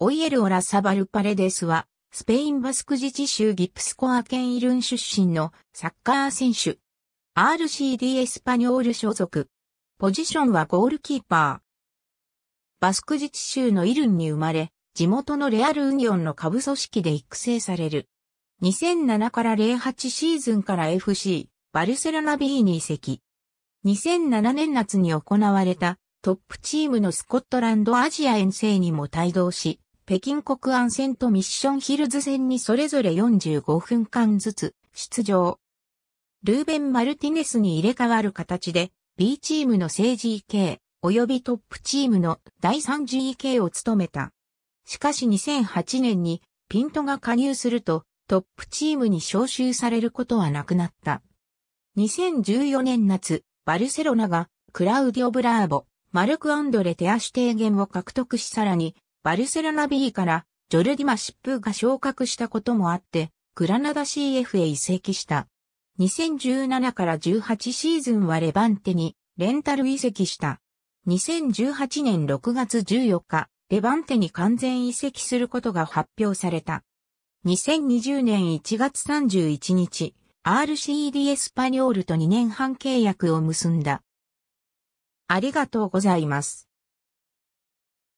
オイエル・オラ・サバル・パレデスは、スペイン・バスク自治州ギプスコア県イルン出身のサッカー選手。RCD エスパニョール所属。ポジションはゴールキーパー。バスク自治州のイルンに生まれ、地元のレアル・ウニオンの下部組織で育成される。2007から08シーズンから FC、バルセロナ B に移籍。2007年夏に行われたトップチームのスコットランドアジア遠征にも帯同し、北京国安戦とミッションヒルズ戦にそれぞれ45分間ずつ出場。ルーベン・マルティネスに入れ替わる形で B チームの治 GK 及びトップチームの第 3GK を務めた。しかし2008年にピントが加入するとトップチームに招集されることはなくなった。2014年夏、バルセロナがクラウディオ・ブラーボ、マルク・アンドレ・テアシュテーゲンを獲得しさらにバルセロナ B からジョルディマ疾風が昇格したこともあって、グラナダ CF へ移籍した。2017から18シーズンはレバンテにレンタル移籍した。2018年6月14日、レバンテに完全移籍することが発表された。2020年1月31日、RCD エスパニョールと2年半契約を結んだ。ありがとうございます。